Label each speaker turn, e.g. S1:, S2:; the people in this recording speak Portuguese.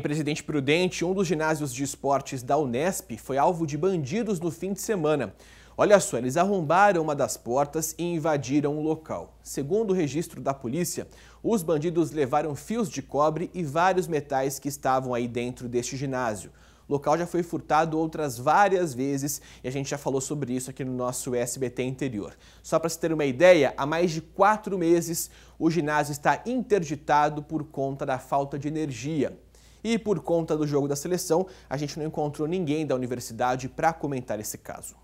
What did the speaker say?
S1: Presidente Prudente, um dos ginásios de esportes da Unesp, foi alvo de bandidos no fim de semana. Olha só, eles arrombaram uma das portas e invadiram o local. Segundo o registro da polícia, os bandidos levaram fios de cobre e vários metais que estavam aí dentro deste ginásio. O local já foi furtado outras várias vezes e a gente já falou sobre isso aqui no nosso SBT Interior. Só para se ter uma ideia, há mais de quatro meses o ginásio está interditado por conta da falta de energia. E por conta do jogo da seleção, a gente não encontrou ninguém da universidade para comentar esse caso.